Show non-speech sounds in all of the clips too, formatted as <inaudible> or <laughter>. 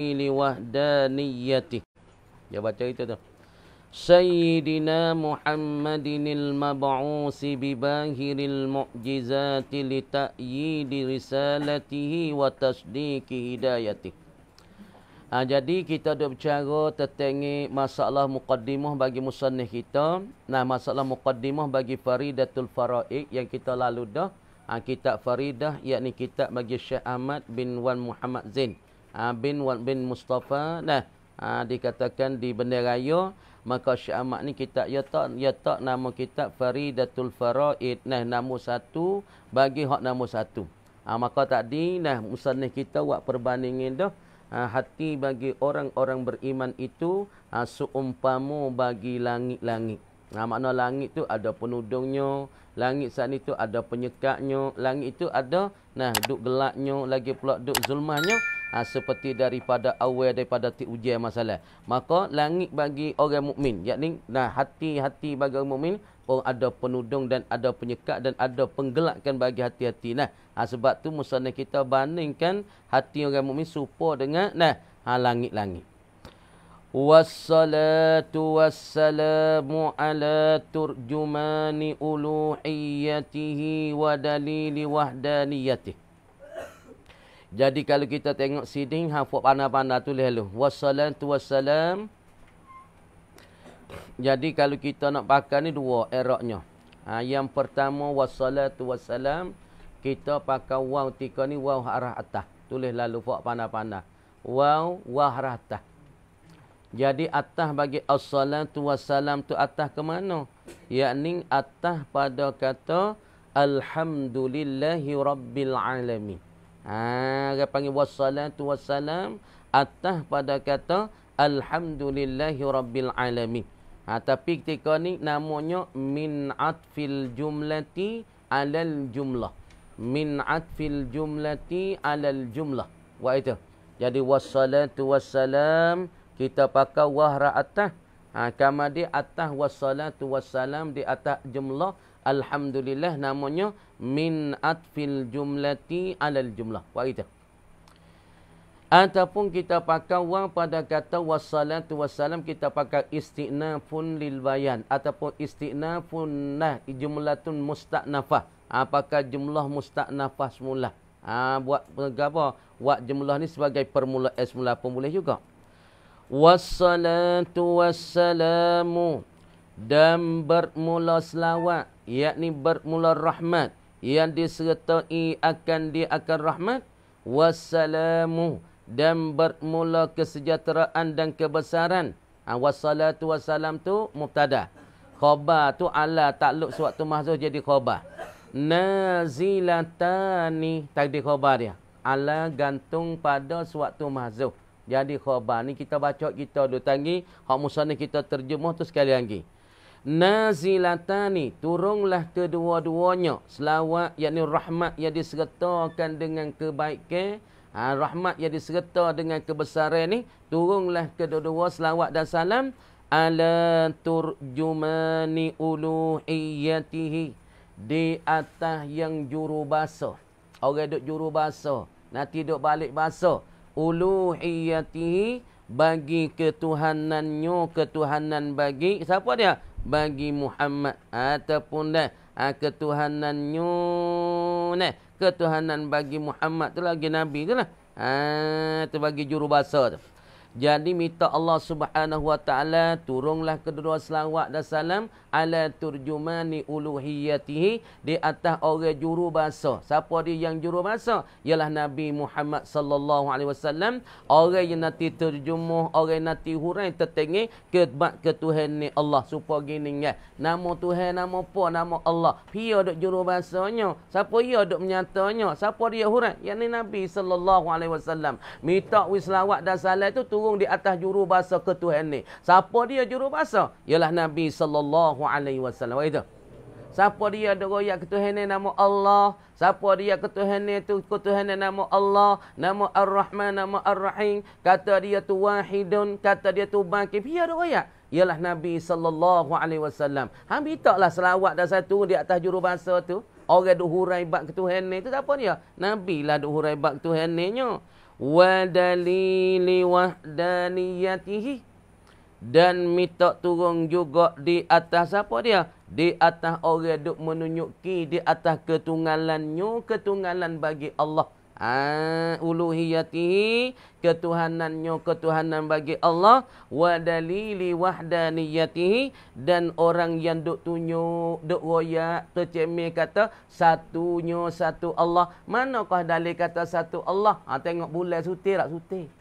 liwahdaniyati. Dia baca itu tu. Sayyidina Muhammadinil mab'usi bibahiril mu'jizati lita'yidi risalatihi wa tasdiki hidayati. Ha, jadi kita duk bercara tentang masalah muqaddimah bagi musannih kita. Nah masalah muqaddimah bagi Faridatul Faraid yang kita lalu dah. Ha, kitab Faridah yakni kitab bagi Syekh Ahmad bin Wan Muhammad Zain. Ah, bin Wan bin Mustafa nah ah, dikatakan di bendaraya maka syamak ni kita ya tak ya tak nama kita Faridatul Faraid nah nama satu bagi hak nama satu ha, maka tadi nah musannif kita buat perbandingan dah ha, hati bagi orang-orang beriman itu ha, seumpama bagi langit-langit Nah, makna langit tu ada penudungnya, langit sana ni tu ada penyekatnya, langit itu ada nah duk gelapnya lagi pula duk zulmahnya ha, seperti daripada awal daripada ti ujian masalah. Maka langit bagi orang mukmin, yakni nah hati-hati bagi orang mukmin orang ada penudung dan ada penyekat dan ada penggelakkan bagi hati-hati nah. Ha, sebab tu musanna kita bandingkan hati orang mukmin serupa dengan nah ha, langit-langit. والصلاة والسلام على ترجمان ألوحيته ودليل وحدانيته Jadi kalau kita tengok sini, hafu panah-panah tu leh lu. Wassalatu wassalam. Jadi kalau kita nak pakai ni dua eroknya. Ha, yang pertama, wassalatu wassalam. Kita pakai waw tika ni, waw harah atah. Tulis lalu fuk panah-panah. Waw, waw jadi atas bagi assalatu wassalam tu atas ke mana? Yakni atas pada kata alhamdulillahi rabbil alamin. Ha, dia panggil wassalatu wassalam atas pada kata alhamdulillahi rabbil alamin. Ha, tapi ketika ni namanya min atfil jumlati alal jumlah. Min atfil jumlati alal jumlah. Wa itu. Jadi wassalatu wassalam kita pakai wahra atah ha kama di atah wassalatu wassalam di atah jumlah alhamdulillah namanya min atfil jumlati alal jumlah wa itu ataupun kita pakai wa pada kata wassalatu wassalam kita pakai istinafun lil bayan ataupun istinafun nah jumlatun mustanafah apakah ha, jumlah mustanafah semula ha, buat apa buat jumlah ni sebagai permula eh, semula pun boleh juga wassalatu wassalamu dan bermula selawat yakni bermula rahmat yang disertai akan dia akan rahmat wassalamu dan bermula kesejahteraan dan kebesaran ha, wassalatu wassalam tu mubtada khabar tu ala takluk suatu mahzuh jadi khabar nazilatani tadi khabar dia ala gantung pada suatu mahzuh jadi khabar ni kita baca kita dua tangi. Hak musanah kita terjemah tu sekali lagi. Nazilatani turunglah kedua-duanya selawat yakni rahmat yang disertakan dengan kebaikan ha, rahmat yang diserta dengan kebesaran ni turunglah kedua-dua selawat dan salam ala turjumani uluhiyatihi di atas yang jurubasa orang duk jurubasa nanti duk balik basa uluhiyatihi bagi ketuhanannya ketuhanan bagi siapa dia bagi Muhammad ataupun dah ha, ketuhanannya nah ketuhanan bagi Muhammad tu lagi nabi tu lah ha, tu bagi jurubasa tu jadi minta Allah subhanahu wa ta'ala turunlah kedua selawat dan salam ala turjumani uluhiyatihi di atas orang juru bahasa. Siapa dia yang juru bahasa? Ialah Nabi Muhammad sallallahu alaihi wasallam. Orang yang nanti terjemuh orang yang nanti hurai tertengih ke ketuhan ni Allah. Supaya gini ya. Nama Tuhan, nama apa? Nama Allah. Dia dok juru bahasanya. Siapa dia dok menyatanya? Siapa dia hurai? Yang ni Nabi sallallahu alaihi wasallam. Minta wislawat dan salam tu turun di atas jurubahasa ketuhan ni. Siapa dia jurubahasa? Ialah Nabi sallallahu alaihi wasallam. Itu. Siapa dia deroyak ketuhan ni nama Allah? Siapa dia ketuhan ni tu ketuhan ni nama Allah, nama Ar-Rahman, nama Ar-Rahim. Kata dia tu wahidun, kata dia tu bangkit. Dia deroyak. Ialah Nabi sallallahu alaihi wasallam. Hambi taklah selawat dah satu di atas jurubahasa tu. Orang duk huraibat ketuhan ni tu siapa dia? Nabi lah duk huraibat ketuhan ni. ودليل وحدانيته dan minta turun juga di atas siapa dia? Di atas orang duk menunjuki di atas ketunggalannya, ketunggalan bagi Allah. Ah, uluhiyatihi ketuhanannya ketuhanan bagi Allah wa dalili wahdaniyatihi dan orang yang duk tunjuk duk royak tercemil kata satunya satu Allah manakah dalil kata satu Allah ha tengok bulan sutir tak sutir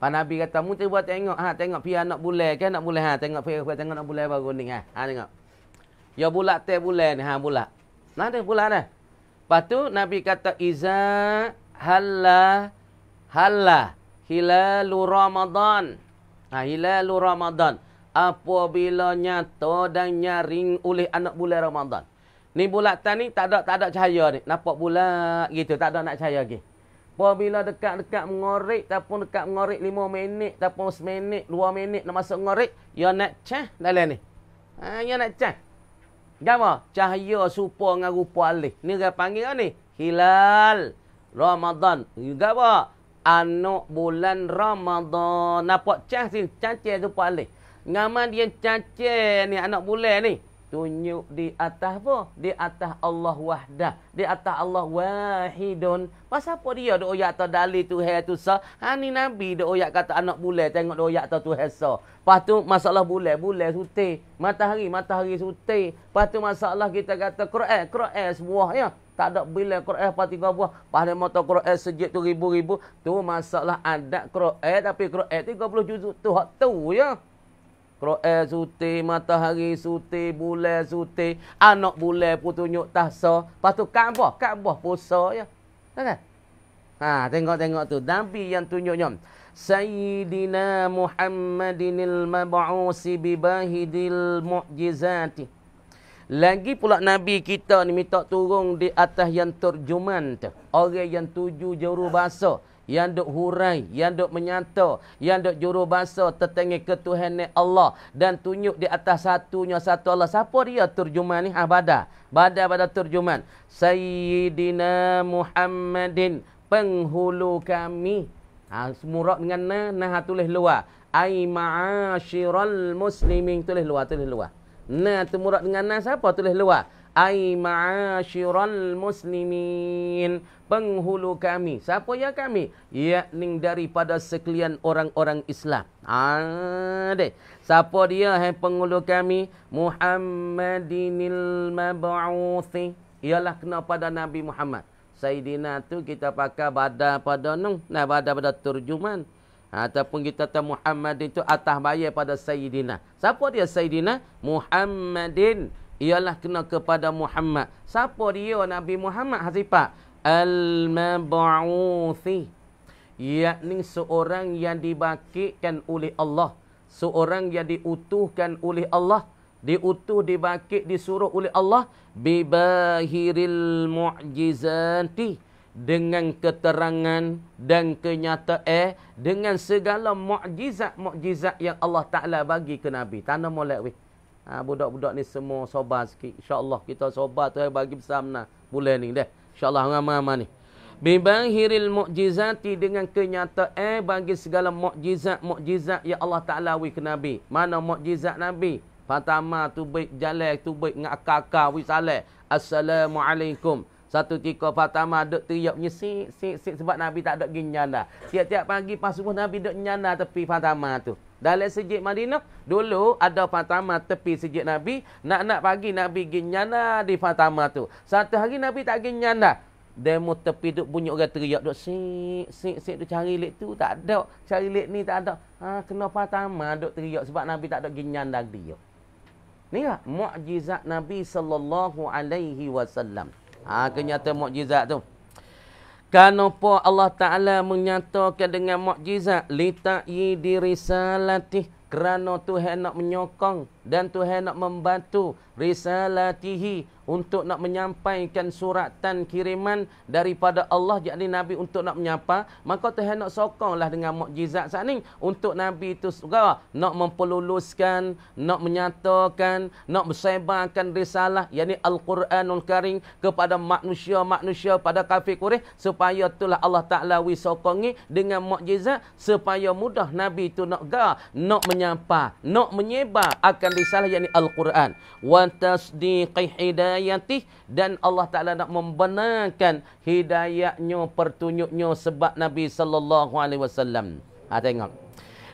Pak Nabi kata, mu buat tengok, ha, tengok pihak nak bulan ke, nak bulan, ha, tengok pihak tengok nak bulan baru ni, ha, ha tengok. Ya bulat teh bulan ni, ha, bulat. Nah, ada bulat dah. Lepas tu, Nabi kata, Iza halla halla hilalu ramadan nah ha, hilalu ramadan apabila nyata dan nyaring oleh anak bulan ramadan ni bulatan ni tak ada tak ada cahaya ni nampak bulat gitu tak ada nak cahaya lagi apabila dekat-dekat mengorek ataupun dekat mengorek lima minit ataupun 1 minit 2 minit nak masuk mengorek ya nak cah dalam ni ha ya nak cah Gama cahaya supaya dengan rupa alih ni dia panggil ni hilal Ramadan. Juga apa? Anak bulan Ramadan. Nampak cah si cacir tu palih. Ngaman dia cacir ni anak bulan ni. Tunjuk di atas apa? Di atas Allah wahdah. Di atas Allah wahidun. Pasal apa dia dia oyak atas dalil tu hai tu sah? Ha ni Nabi dia oyak kata anak bulan tengok dia oyak atas tu hai sah. Lepas tu masalah bulan, bulan sutih. Matahari, matahari sutih. Lepas tu masalah kita kata Quran, Quran sebuah ya tak ada bila Quran apa tiga buah. Pada motor Quran sejid tu ribu-ribu. Tu masalah adat Quran tapi Quran tiga puluh juz tu hak tahu ya. Quran suti, matahari suti, bulan suti. Anak bulan putu nyuk tahsa. patu tu Kaabah, Kaabah ya. Tengok. Kan? Ha, tengok-tengok tu. Nabi yang tunjuk nyom. Sayyidina Muhammadinil mab'usi bibahidil mu'jizatih. Lagi pula Nabi kita ni minta turun di atas yang terjuman tu. Orang yang tuju juru bahasa. Yang duk hurai, yang duk menyata, yang duk juru bahasa tertengi ketuhan Allah. Dan tunjuk di atas satunya satu Allah. Siapa dia terjuman ni? Ah, badar. Badar terjuman. Sayyidina Muhammadin penghulu kami. Ha, murak dengan nah, nah tulis luar. Aima'ashiral muslimin. Tulis luar, tulis luar. Na tu murad dengan na siapa tulis luar? Ai ma'asyiral muslimin. Penghulu kami. Siapa ya kami? Yakni daripada sekalian orang-orang Islam. Ade. Ah, siapa dia hai penghulu kami? Muhammadinil mab'uthi. Ialah kena pada Nabi Muhammad. Sayyidina tu kita pakai badan pada nung. Nah, badan pada terjemahan. Ataupun kita tahu Muhammadin itu atas bayar pada Sayyidina. Siapa dia Sayyidina? Muhammadin. Ialah kena kepada Muhammad. Siapa dia Nabi Muhammad? Hasifah. Al-Mab'uthi. Iaitu seorang yang dibakitkan oleh Allah. Seorang yang diutuhkan oleh Allah. Diutuh, dibakit, disuruh oleh Allah. Bibahiril mu'jizantih dengan keterangan dan kenyataan eh, dengan segala mukjizat-mukjizat yang Allah Taala bagi ke Nabi. Tanda molek weh. Ha, budak-budak ni semua sobat sikit. Insya-Allah kita sobat tu bagi besar mana. Boleh ni deh. Insya-Allah ramai-ramai ni. Bibahiril mukjizati dengan kenyataan eh, bagi segala mukjizat-mukjizat yang Allah Taala bagi ke Nabi. Mana mukjizat Nabi? Fatama tu baik jalan tu baik ngak akak-akak Assalamualaikum. Satu tika Fatama duk teriak menyesik, sik, sik sebab Nabi tak ada ginjala. Tiap-tiap pagi pas subuh Nabi duk nyana tepi Fatama tu. Dalam sejik Madinah, dulu ada Fatama tepi sejik Nabi. Nak-nak pagi Nabi ginjala di Fatama tu. Satu hari Nabi tak ginjala. Demo tepi duk bunyi orang teriak duk sik, sik, sik duk cari lek tu tak ada. Cari lek ni tak ada. Ha, kena Fatama duk teriak sebab Nabi tak ada ginjala dia. Ni lah, mu'jizat Nabi sallallahu alaihi wasallam. Ha, kenyata mukjizat tu. Kenapa Allah Ta'ala menyatakan dengan mukjizat Lita'i dirisalatih. Kerana Tuhan nak menyokong dan Tuhan nak membantu risalatihi untuk nak menyampaikan suratan kiriman daripada Allah jadi Nabi untuk nak menyapa, maka Tuhan nak sokonglah dengan mukjizat saat ini untuk Nabi itu segera nak mempeluluskan, nak menyatakan, nak bersebarkan risalah yakni Al-Quranul Karim kepada manusia-manusia pada kafir Quraisy supaya itulah Allah Taala wi sokongi dengan mukjizat supaya mudah Nabi itu nak ga nak menyapa, nak menyebar akan risalah yakni Al-Quran. Wa tasdiqi hidayah menghidayati dan Allah Taala nak membenarkan hidayatnya pertunjuknya sebab Nabi sallallahu alaihi wasallam. Ha tengok.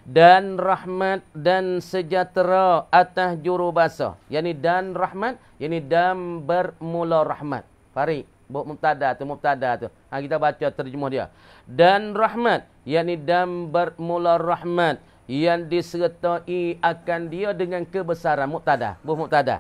Dan rahmat dan sejahtera atas jurubasa. Yani dan rahmat, yani dan bermula rahmat. Fari buat mubtada tu mubtada tu. Ha kita baca terjemah dia. Dan rahmat yani dan bermula rahmat yang disertai akan dia dengan kebesaran mubtada. Buat mubtada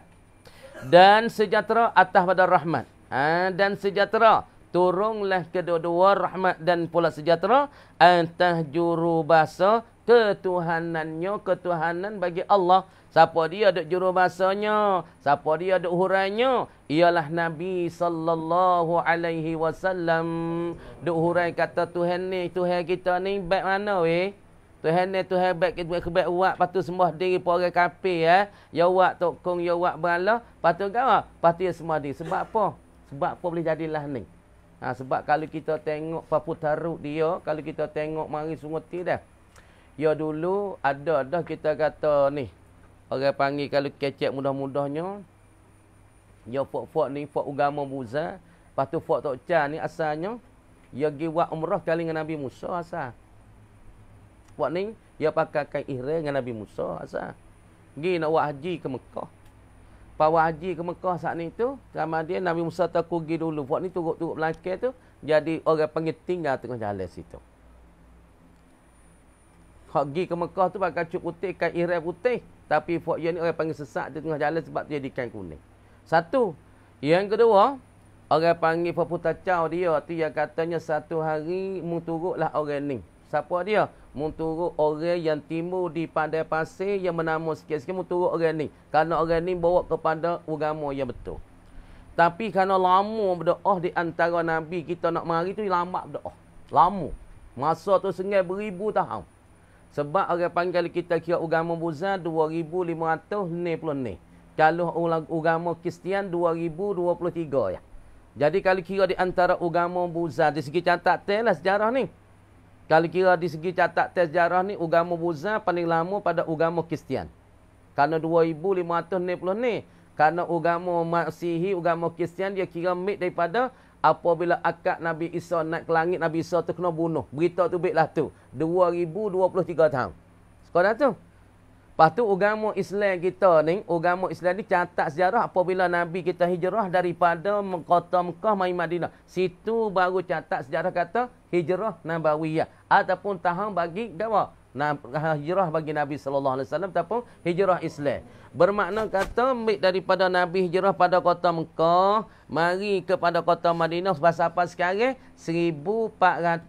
dan sejahtera atas pada rahmat. Ha, dan sejahtera turunlah kedua-dua rahmat dan pula sejahtera atas jurubasa ketuhanannya ketuhanan bagi Allah siapa dia ada jurubasanya siapa dia ada hurainya ialah nabi sallallahu alaihi wasallam duk hurai kata tuhan ni tuhan kita ni baik mana weh Tuhan ni Tuhan baik ke Tuhan kebaik uak patu semua diri pun orang kafir ya. Eh? Ya uak tokong ya uak berala patu gawa pati semua diri sebab apa? Sebab apa boleh jadilah ni. Ha, sebab kalau kita tengok papu taruk dia, kalau kita tengok mari sungut dia. Ya dulu ada dah kita kata ni. Orang panggil kalau kecek mudah-mudahnya ya fok-fok ni fok agama Buzha, patu fok tok ni asalnya ya gi umrah kali dengan Nabi Musa asal. Buat ni, dia pakai kain ihram dengan Nabi Musa. Asal? Pergi nak buat haji ke Mekah. Lepas buat haji ke Mekah saat ni tu, selama dia Nabi Musa tak kugi dulu. Buat ni turut-turut belakang tu, jadi orang panggil tinggal tengah jalan situ. Kau pergi ke Mekah tu pakai cuk putih, kain ihram putih. Tapi buat dia ni orang panggil sesak di tengah jalan sebab dia di kain kuning. Satu. Yang kedua, orang panggil peputacau dia tu yang katanya satu hari muturutlah orang ni. Siapa dia? Menurut orang yang timbul di pandai pasir yang bernama sikit-sikit menurut orang ni. Kerana orang ni bawa kepada agama yang betul. Tapi kerana lama berdoa di antara Nabi kita nak mari tu lama berdoa. Lama. Masa tu sengai beribu tahun. Sebab orang panggil kita kira agama Buzha 2,500 ni. Kalau agama Kristian 2,023 ya. Jadi kalau kira di antara agama Buzha. Di segi catatan lah sejarah ni. Kalau kira di segi catat teks sejarah ni agama Buddha paling lama pada agama Kristian. Karena 2560 ni karena agama Masihi agama Kristian dia kira mit daripada apabila akad Nabi Isa naik ke langit Nabi Isa tu kena bunuh. Berita tu baiklah tu 2023 tahun. Sekarang tu Lepas tu agama Islam kita ni, agama Islam ni catat sejarah apabila Nabi kita hijrah daripada kota Mekah mai Madinah. Situ baru catat sejarah kata hijrah Nabawiyah ataupun tahang bagi dakwa ha, hijrah bagi Nabi sallallahu alaihi wasallam ataupun hijrah Islam. Bermakna kata ambil daripada Nabi hijrah pada kota Mekah mari kepada kota Madinah Bahasa apa sekarang 1444.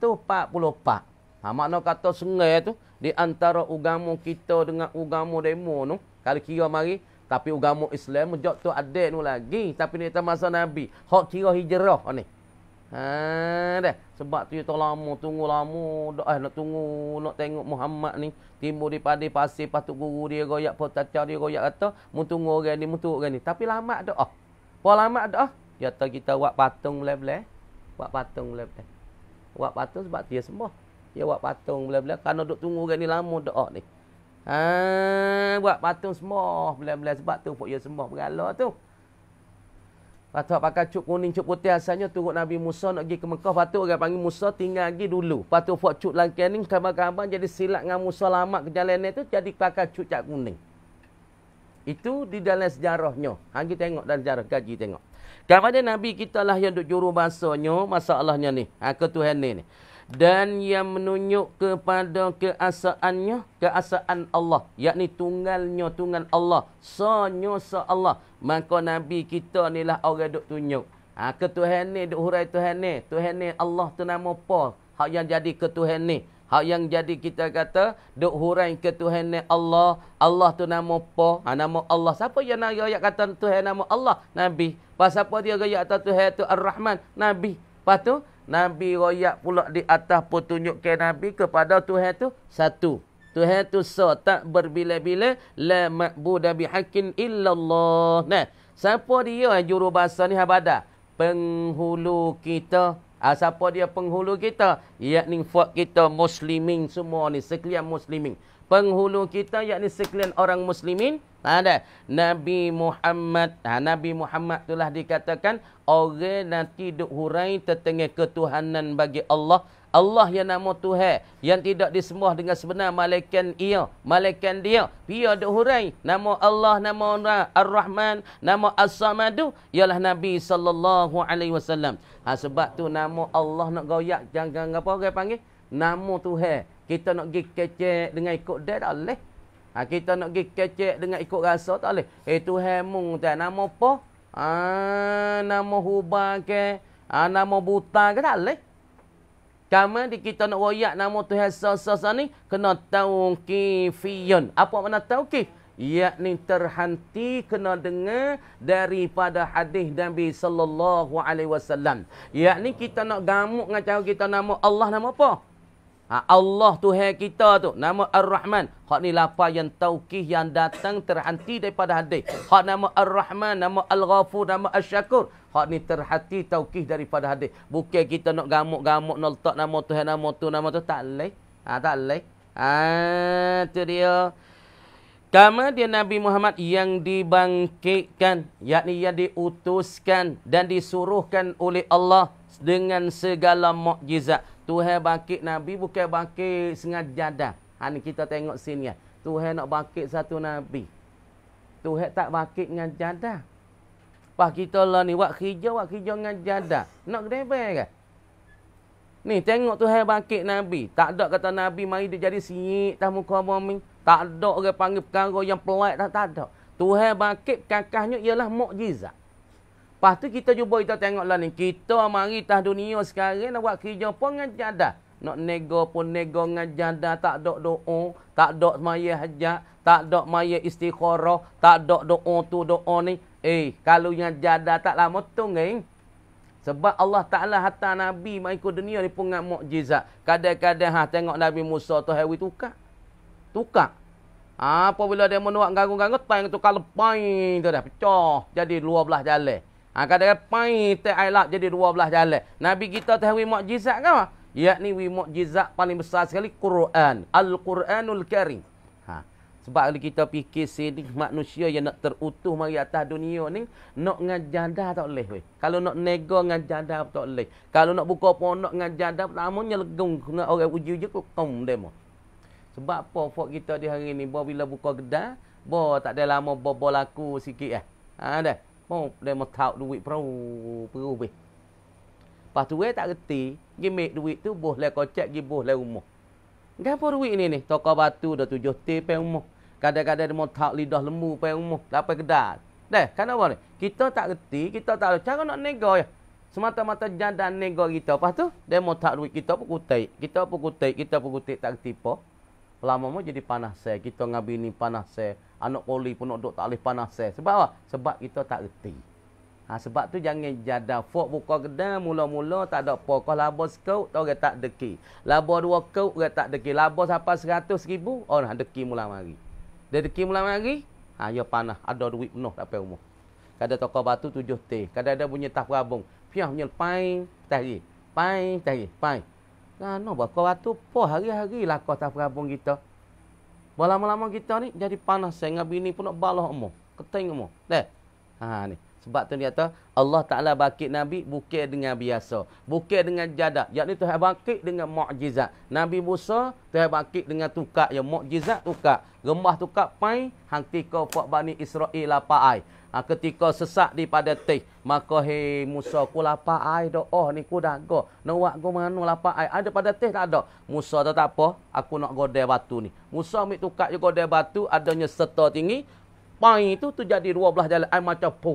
Ha makna kata sungai tu di antara agama kita dengan agama demo tu kalau kira mari tapi agama Islam jak tu ada nu lagi tapi ni masa nabi hak kira hijrah ni ha dah sebab tu tu lama tunggu lama dah eh, nak tunggu nak tengok Muhammad ni timbul di padi pasir patuk guru dia royak potacar dia royak kata mu tunggu orang ni mu tunggu orang ni tapi lama doa ah. pa lama doa ah. ya kita buat patung belah-belah buat patung belah-belah buat patung sebab dia sembah dia buat patung bila-bila. Kerana duduk tunggu orang ni lama doa ni. Ha, buat patung semua bila-bila. Sebab tu pokoknya semua beralah tu. Lepas tu pakai cuk kuning, cuk putih asalnya turut Nabi Musa nak pergi ke Mekah. Lepas tu orang panggil Musa tinggal lagi dulu. Lepas tu buat cuk langkian ni. Kabar-kabar jadi silap dengan Musa lama ke jalan ni tu. Jadi pakai cuk cak kuning. Itu di dalam sejarahnya. Hanggi tengok dalam sejarah. Gaji tengok. Kepada Nabi kita lah yang duduk juru bahasanya. Masalahnya ni. Ha, ketuhan ni ni dan yang menunjuk kepada keasaannya keasaan Allah yakni tunggalnya tunggal Allah sanya sa Allah maka nabi kita ni lah orang duk tunjuk ha, ketuhan ni duk hurai tuhan ni tuhan ni Allah tu nama apa hak yang jadi ketuhan ni hak yang jadi kita kata duk hurai ketuhan ni Allah Allah tu nama apa ha, nama Allah siapa yang nak ayat kata tuhan nama Allah nabi pasal apa dia gaya kata tuhan tu ar-rahman nabi Lepas tu, Nabi royak pula di atas petunjuk ke Nabi kepada Tuhan tu satu. Tuhan tu sa tak berbila-bila la ma'budu bi haqqin illallah. Nah, siapa dia yang juru bahasa ni habada? Penghulu kita. Ah siapa dia penghulu kita? Yakni fuad kita muslimin semua ni sekalian muslimin penghulu kita yakni sekalian orang muslimin ada Nabi Muhammad ha, Nabi Muhammad itulah dikatakan orang nanti tidak hurai tertengah ketuhanan bagi Allah Allah yang nama Tuhan yang tidak disembah dengan sebenar malaikat ia malaikat dia dia dok hurai nama Allah nama Ar-Rahman nama As-Samad ialah Nabi sallallahu alaihi wasallam ha sebab tu nama Allah nak goyak jangan apa orang panggil namo Tuhan kita nak pergi kecek dengan ikut dia tak boleh. Ha, kita nak pergi kecek dengan ikut rasa tak boleh. Eh tu hemung tak. Nama apa? Ha, nama hubah ke? Ha, nama buta ke tak boleh? Kami di kita nak royak nama tu hasa-hasa ni. Kena tahu kifiyun. Apa mana tahu kif? Yakni terhenti kena dengar daripada hadis Nabi sallallahu alaihi wasallam. Yakni kita nak gamuk dengan cara kita nama Allah nama apa? Ha, Allah Tuhan kita tu nama Ar-Rahman. Hak ni lafaz yang tauqih yang datang terhenti daripada hadis. Hak nama Ar-Rahman, nama Al-Ghafur, nama Asy-Syakur. Hak ni terhenti tauqih daripada hadis. Bukan kita nak gamuk-gamuk nak letak nama Tuhan nama tu nama tu tak leh. Ha tak leh. Ha tu dia. Kama dia Nabi Muhammad yang dibangkitkan, yakni yang diutuskan dan disuruhkan oleh Allah dengan segala mukjizat. Tuhan bangkit Nabi bukan bangkit sengaja dah. Han kita tengok sini ya. Tuhan nak bangkit satu Nabi. Tuhan tak bangkit dengan jadah. Pas kita lah ni, buat kerja, buat kerja dengan jadah. Nak kena apa Ni, tengok Tuhan bangkit Nabi. Tak ada kata Nabi, mari dia jadi sinyik tak muka bumi. Tak ada orang panggil perkara yang pelik, tak, tak ada. Tuhan bangkit, kakaknya ialah mukjizat. Lepas tu kita cuba kita tengoklah ni. Kita mari tah dunia sekarang nak buat kerja pun dengan jadah. Nak nego pun nego dengan jadah. Tak ada doa. Tak ada maya hajat. Tak ada maya istikharah. Tak ada doa tu doa ni. Eh, kalau yang jadah tak lama tu ni. Sebab Allah Ta'ala hantar Nabi mengikut dunia ni pun dengan mu'jizat. Kadang-kadang ha, tengok Nabi Musa tu hewi tukar. Tukar. Apabila dia menuak garung-garung, tayang tukar lepain tu dah. Pecah. Jadi luar belah jalan. Ha, Kadang-kadang pain terailap jadi dua belah jalan. Nabi kita tahu wi mu'jizat kan? Yakni wi mu'jizat paling besar sekali Quran. Al-Quranul Karim. Ha. Sebab kalau kita fikir sini manusia yang nak terutuh mari atas dunia ni. Nak ngajada tak boleh. We. Kalau nak nego ngajada tak boleh. Kalau nak buka ponok ngajada pertamanya legung. Nak orang uji-uji kok kong demo. Sebab apa fok kita di hari ni. Bila buka gedah, Bo tak ada lama bobo laku sikit eh. Ha, dah mau dia mau tahu duit perahu perahu be. Pas tu dia tak reti, dia make duit tu boleh kocak dia boleh rumah. Gapo duit ini ni? Toko batu dah tujuh T pe rumah. Kadang-kadang dia mau tahu lidah lembu pe tak lapai kedai. Dah, kan apa ni? Kita tak reti, kita tak tahu cara nak nego ya. Semata-mata jadah nego kita. Lepas tu, dia mau tahu duit kita pun kutik. Kita pun kutik, kita pun kutik tak reti pun lama mau jadi panas se. Kita ngabi ni panas se. Anak koli pun nak duduk tak boleh panas se. Sebab apa? Sebab kita tak reti. Ha, sebab tu jangan jada fok buka kedai mula-mula tak ada pokok labo sekau tau orang tak deki. Labo dua kau orang tak deki. Labo sampai seratus ribu orang oh, deki mula mari. Dia deki mula mari, ha ya panah ada duit penuh tak payah rumah. Kadang toko batu tujuh teh, Kada ada bunyi tah perabung. Piah punya pai tahi. Pai tahi, pai. pai. Kerana apa? Kau ratu apa hari-hari lah kau tak perabung kita. Berlama-lama kita ni jadi panas. Sehingga bini pun nak balah kamu. Keting kamu. Dah? ah ha, ni. Sebab tu dia kata Allah Ta'ala bakit Nabi bukit dengan biasa. Bukit dengan jadat. Yang ni Tuhan bakit dengan mu'jizat. Nabi Musa Tuhan bakit dengan tukak. Yang mu'jizat tukak. Gembah tukak pai Hanti kau pak bani Israel lapa air ha, ketika sesak di pada teh maka he Musa ku lapar ai doa oh, ni ku dak go nak go mano lapar ai ada pada teh tak ada Musa tak apa aku nak godai batu ni Musa ambil tukar je godai batu adanya serta tinggi pai tu tu jadi 12 jalan ai macam pu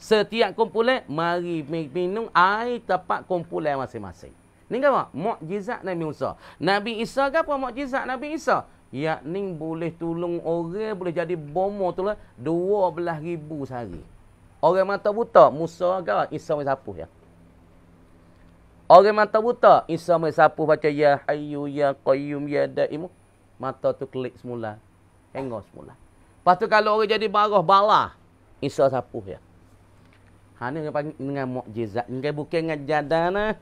setiap kumpulan mari minum air tempat kumpulan masing-masing ni kan mak mukjizat Nabi Musa Nabi Isa ke apa mukjizat Nabi Isa Yak ni boleh tolong orang boleh jadi bomo tu lah 12,000 sehari. Orang mata buta, Musa ke Isa mai sapu ya. Orang mata buta, Isa mai sapu baca ya hayyu ya qayyum ya daim. Mata tu klik semula. Hengok semula. Lepas tu kalau orang jadi barah bala, Isa sapu ya. Ha ni dengan mukjizat, dengan bukan dengan jadana.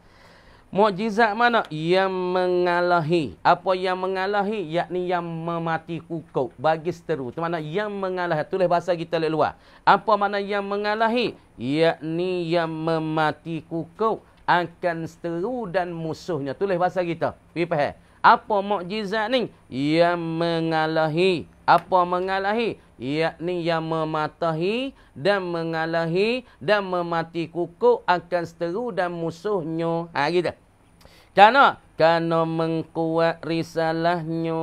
Mu'jizat mana? Yang mengalahi. Apa yang mengalahi? Yakni yang memati kukuk. Bagi seteru. Itu mana yang mengalahi. Tulis bahasa kita dari luar. Apa mana yang mengalahi? Yakni yang memati kukuk. Akan seteru dan musuhnya. Tulis bahasa kita. Pipah. Apa mu'jizat ni? Yang mengalahi. Apa mengalahi? Yakni yang mematahi dan mengalahi dan memati kukuk akan seteru dan musuhnya. Ha, gitu. Kerana kerana mengkuat risalahnya.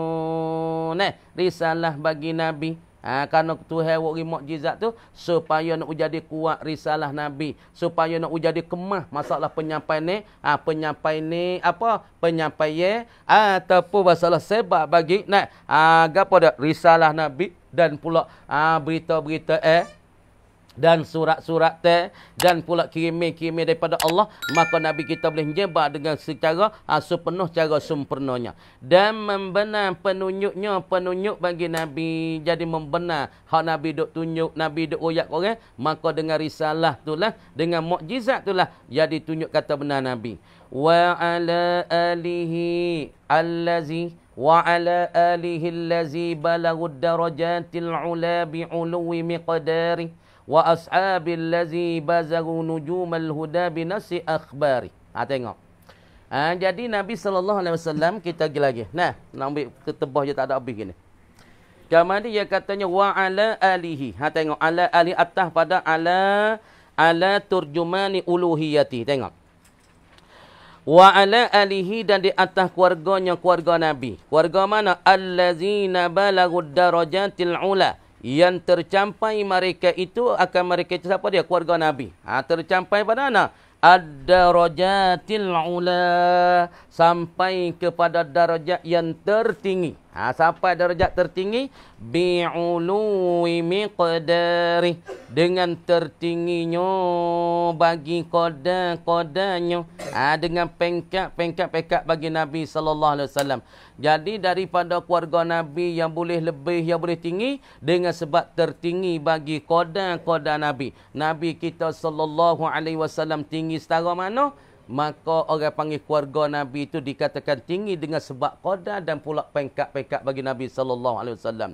Nah, risalah bagi Nabi. Ha, kerana Tuhan buat mukjizat tu supaya nak jadi kuat risalah Nabi, supaya nak jadi kemah masalah penyampaian ni, ha, penyampaian ni apa? Penyampaian ha, ataupun masalah sebab bagi nah, ha, apa risalah Nabi dan pula ha, berita-berita eh dan surat-surat teh dan pula kirimi-kirimi daripada Allah maka nabi kita boleh nyebar dengan secara ha, penuh cara sempurnanya dan membenar penunjuknya penunjuk bagi nabi jadi membenar hak nabi dok tunjuk nabi dok royak orang maka dengan risalah itulah dengan mukjizat itulah jadi tunjuk kata benar nabi wa ala alihi allazi wa ala alihi allazi balagud darajatil ula bi ulwi miqdarih Wa وَأَصْحَابِ الَّذِي بَزَغُ نُجُومَ huda بِنَسِ أَخْبَارِ Ha, tengok. Ha, jadi Nabi wasallam. kita pergi lagi. Nah, nak ambil ketebah je tak ada habis gini. Kemudian dia katanya, ala alihi. Ha, tengok. Ala ali atah pada ala, ala turjumani uluhiyati. Tengok. Wa ala alihi dan di atas keluarganya keluarga Nabi. Keluarga mana? Allazina balagud darajatil ula yang tercampai mereka itu akan mereka siapa dia keluarga nabi ha tercampai pada anak ada rajatil ula sampai kepada darjat yang tertinggi Ha, sampai darjat tertinggi. Bi'ului miqdari. Dengan tertingginya bagi kodak-kodaknya. Ha, dengan pengkat-pengkat-pengkat bagi Nabi SAW. Jadi daripada keluarga Nabi yang boleh lebih, yang boleh tinggi. Dengan sebab tertinggi bagi kodak-kodak Nabi. Nabi kita SAW tinggi setara mana? maka orang panggil keluarga Nabi itu dikatakan tinggi dengan sebab qada dan pula pengkat-pengkat bagi Nabi sallallahu alaihi wasallam.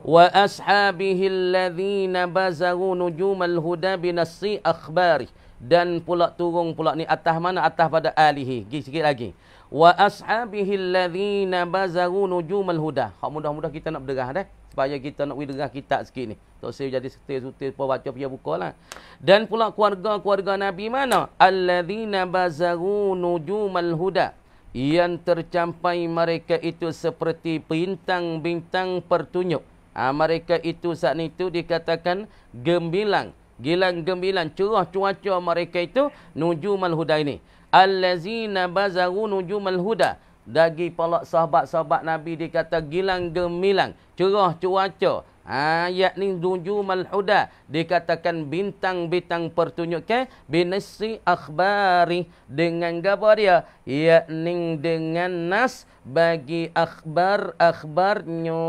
Wa ashabihi alladhina bazaru nujumal huda binasi akhbari dan pula turun pula ni atas mana atas pada alihi. Gi sikit lagi. Wa ashabihi alladhina bazaru nujumal huda. Hak mudah-mudah kita nak berderah dah. Eh? supaya kita nak wilerah kitab sikit ni. Tak usah jadi setir-setir pun baca pihak buka lah. Dan pula keluarga-keluarga Nabi mana? Al-lazina bazaru nujumal huda. Yang tercampai mereka itu seperti bintang-bintang pertunjuk. Ha, mereka itu saat itu dikatakan gembilang. Gilang-gembilang. Cerah cuaca mereka itu nujumal huda ini. Al-lazina bazaru nujumal huda. Dagi pula sahabat-sahabat Nabi dia gilang gemilang, cerah cuaca. Ha, ayat ni Zunju Malhuda dikatakan bintang-bintang pertunjukkan binasi akhbari dengan gapo dia yakni dengan nas bagi akhbar-akhbarnya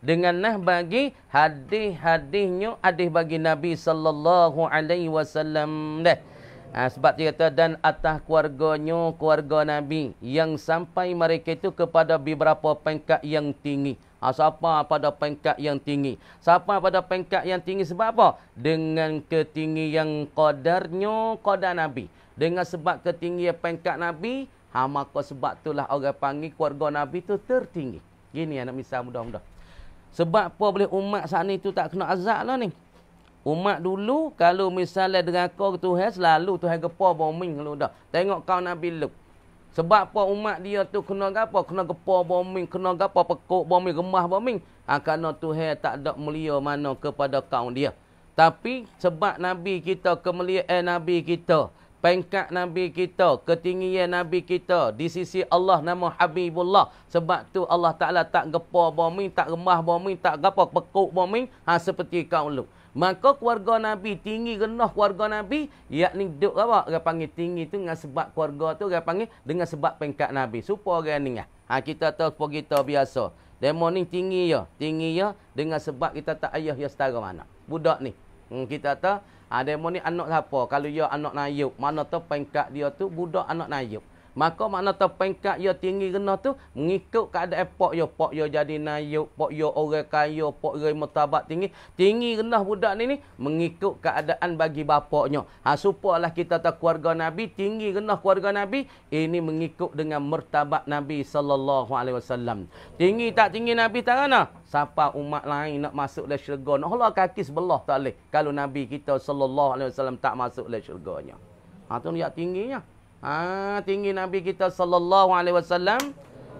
dengan nah bagi hadis-hadisnya hadis bagi Nabi sallallahu alaihi wasallam deh. Ha, sebab dia kata dan atas keluarganya keluarga Nabi yang sampai mereka itu kepada beberapa pangkat yang tinggi. Ha, siapa pada pangkat yang tinggi? Siapa pada pangkat yang tinggi sebab apa? Dengan ketinggi yang kodarnya kodar Nabi. Dengan sebab ketinggi yang pangkat Nabi, ha, maka sebab itulah orang panggil keluarga Nabi itu tertinggi. Gini anak misal mudah-mudah. Sebab apa boleh umat saat ini tu tak kena azab lah ni. Umat dulu kalau misalnya deraka ke Tuhan selalu Tuhan gepa bombing kalau dah. Tengok kau Nabi Lut. Sebab apa umat dia tu kena gapo Kena gepa bombing, kena gapo pekuk bombing, gemah bombing. Ha, kerana Tuhan tak ada mulia mana kepada kaum dia. Tapi sebab Nabi kita kemuliaan Nabi kita, pengkat Nabi kita, ketinggian Nabi kita di sisi Allah nama Habibullah. Sebab tu Allah Ta'ala tak gepa bombing, tak gemah bombing, tak apa pekuk bombing. Ha, seperti kau lu. Maka keluarga Nabi tinggi renah keluarga Nabi yakni duk apa orang panggil tinggi tu dengan sebab keluarga tu orang panggil dengan sebab pengkat Nabi. Supa orang ni ah. Ha kita tahu supa kita biasa. Demo ni tinggi ya, tinggi ya dengan sebab kita tak ayah ya setara mana. Budak ni. Hmm, kita tahu ha demo ni anak siapa? Kalau ya anak Nayub, mana tahu pengkat dia tu budak anak Nayub. Maka makna terpengkak ia ya tinggi kena tu mengikut keadaan pok ia pok ia jadi naik pok ia orang kaya pok ia mutabak tinggi tinggi kena budak ni ni mengikut keadaan bagi bapaknya. Ha supalah kita tak keluarga Nabi tinggi kena keluarga Nabi ini mengikut dengan mertabak Nabi saw Tinggi tak tinggi Nabi tak kena. Siapa umat lain nak masuk dalam syurga nak Allah kaki sebelah tak boleh kalau Nabi kita saw tak masuk dalam syurganya. Ha tu yang tingginya. Ah tinggi Nabi kita sallallahu alaihi wasallam.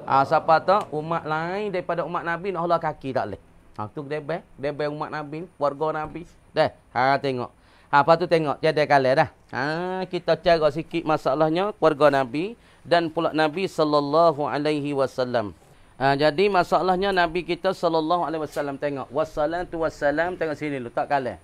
Ah siapa tak umat lain daripada umat Nabi nak hulah kaki tak leh. Ha tu debe, debe umat Nabi, warga Nabi. Dah, ha tengok. Ha apa tu tengok, jadi kalah dah. Ha kita cara sikit masalahnya keluarga Nabi dan pula Nabi sallallahu alaihi wasallam. Ha, jadi masalahnya Nabi kita sallallahu alaihi wasallam tengok wassalatu wassalam tengok sini lu tak kalah.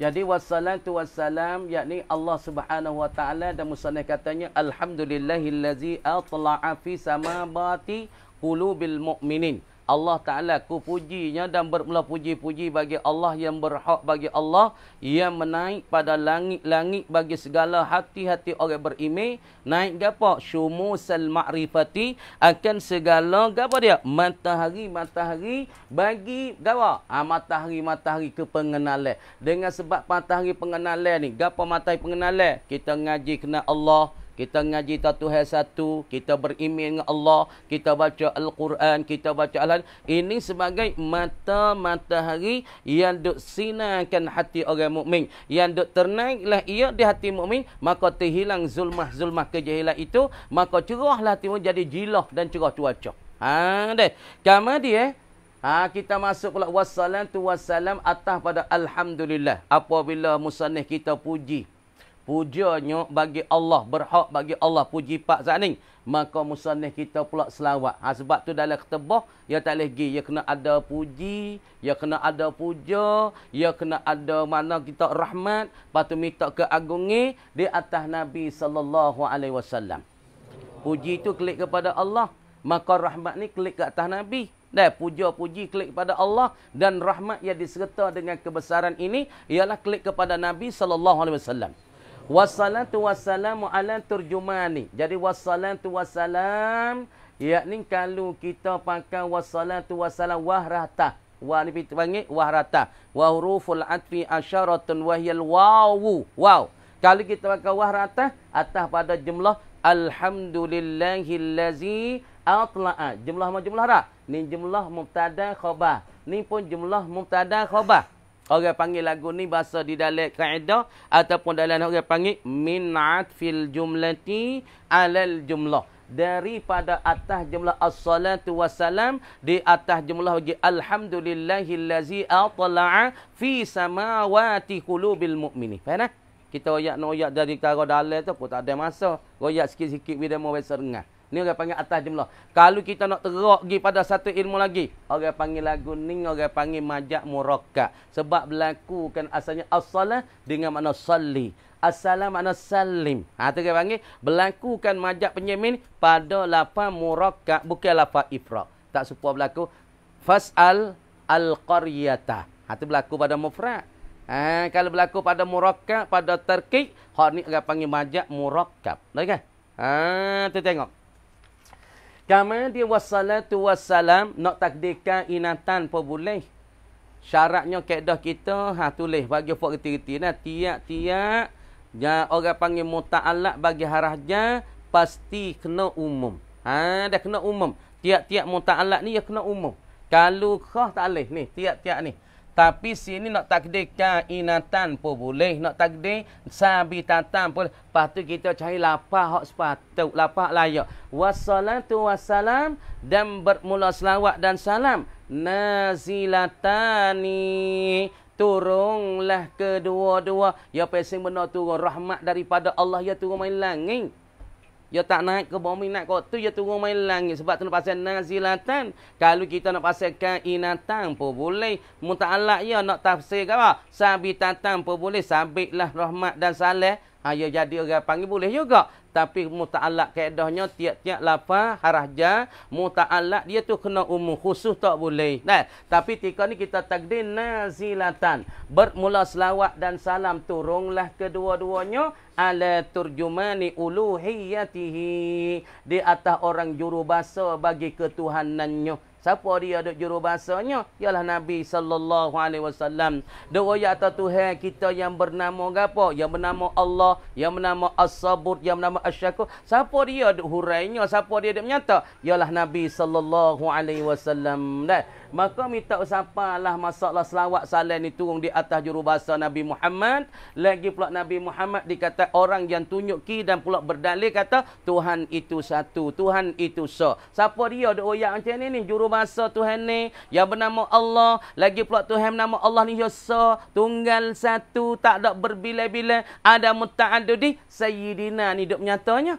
Jadi wassalatu wassalam yakni Allah Subhanahu wa taala dan musannaf katanya alhamdulillahillazi atla'a fi samabati qulubil mu'minin. Allah Ta'ala ku pujinya dan bermula puji-puji bagi Allah yang berhak bagi Allah yang menaik pada langit-langit bagi segala hati-hati orang berimeh naik gapo syumusal ma'rifati akan segala gapa dia matahari-matahari bagi gapa ha, matahari-matahari kepengenalan dengan sebab matahari pengenalan ni gapa matahari pengenalan kita ngaji kena Allah kita ngaji Tuhan satu, kita beriman dengan Allah, kita baca Al-Quran, kita baca Al-Quran. Ini sebagai mata matahari yang duk sinarkan hati orang mukmin. Yang duk ternaiklah ia di hati mukmin, maka terhilang zulmah-zulmah kejahilan itu, maka cerahlah hatimu jadi jilah dan cerah cuaca. Ha deh. Kama dia Ha, kita masuk pula wassalam tu wassalam atas pada Alhamdulillah. Apabila musanih kita puji pujanya bagi Allah berhak bagi Allah puji pak zat maka musannih kita pula selawat ha, sebab tu dalam ketebah ya tak boleh gi ya kena ada puji ya kena ada puja ya kena ada mana kita rahmat patu minta keagungi di atas nabi saw. puji tu klik kepada Allah maka rahmat ni klik ke atas nabi dan puja puji klik kepada Allah dan rahmat yang disertai dengan kebesaran ini ialah klik kepada nabi saw. Wassalatu wassalamu ala turjumani. Jadi wassalatu wassalam yakni kalau kita pakai wassalatu wassalam wahrata. Wa ni panggil wahrata. Wa huruful atfi asharatun wa hiyal wawu. Wow. Kalau kita pakai wahrata atas pada jumlah alhamdulillahillazi atla'a. Jumlah macam jumlah dak? Ni jumlah mubtada khabar. Ni pun jumlah mubtada khabar. Orang panggil lagu ni bahasa di dalam kaedah ataupun dalam orang panggil min'at fil jumlati alal jumlah. Daripada atas jumlah assalatu wassalam di atas jumlah bagi alhamdulillahillazi atla'a fi samawati qulubil mukmini. Faham tak? Kita royak noyak dari cara dalil tu pun tak ada masa. Royak sikit-sikit bila mau besar dengar. Ni orang panggil atas jumlah. Kalau kita nak terok pergi pada satu ilmu lagi. Orang panggil lagu ni, orang panggil majak murakat. Sebab berlaku kan asalnya as-salah dengan makna salli. Assalam makna salim. Ha, tu orang panggil. berlaku kan majak penyemin pada lapan murakat. Bukan lapan ifraq. Tak supaya berlaku. Fas'al al-qaryata. Ha, tu berlaku pada mufraq. Ha, kalau berlaku pada murakat, pada terkik. Hak ni orang panggil majak murakat. Baik kan? Ha, tu tengok. Kama dia wassalatu wassalam nak takdirkan inatan pun boleh. Syaratnya kaedah kita ha tulis bagi fuq reti-reti nah tiap-tiap ya, orang panggil muta'allaq bagi harahnya pasti kena umum. Ha dia kena umum. Tiap-tiap muta'allaq ni ya kena umum. Kalau kah tak boleh ni tiap-tiap ni. Tapi sini nak takdir kainatan pun boleh. Nak takdir sabitatan pun boleh. Lepas tu kita cari lapah hak sepatu. Lapah layak. Wassalatu wassalam. Dan bermula selawat dan salam. Nazilatani. turunglah kedua-dua. Ya pesing benar turun. Rahmat daripada Allah. Ya turun main langit. Ya tak naik ke bumi naik kok tu ya turun main langit sebab tu nak pasal nazilatan. Kalau kita nak pasal kainatan pun boleh. Muta'alak ya nak tafsir ke apa? Sabitatan pun boleh. Sabitlah rahmat dan saleh. Ha, ya jadi orang panggil boleh juga tapi muta'alak kaedahnya tiap-tiap lapar harahja muta'alak dia tu kena umum khusus tak boleh nah tapi tika ni kita takdir nazilatan bermula selawat dan salam turunglah kedua-duanya ala turjumani uluhiyatihi di atas orang juru bahasa bagi ketuhanannya Siapa dia ada jurubahasanya? Ialah Nabi sallallahu alaihi wasallam. Doa atas Tuhan kita yang bernama apa? Yang bernama Allah, yang bernama As-Sabur, yang bernama Asy-Syakur. Siapa dia ada hurainya? Siapa dia ada menyata? Ialah Nabi sallallahu alaihi wasallam. Dah. Maka minta usapalah masalah selawat salam itu di atas jurubahasa Nabi Muhammad. Lagi pula Nabi Muhammad dikata orang yang tunjuk ki dan pula berdalil kata Tuhan itu satu, Tuhan itu sa. Siapa dia ada oyak macam ni ni? Jurubahasa Tuhan ni yang bernama Allah. Lagi pula Tuhan nama Allah ni sa. Tunggal satu, tak ada berbila-bila. Ada muta'adudih. Sayyidina ni duk menyatanya.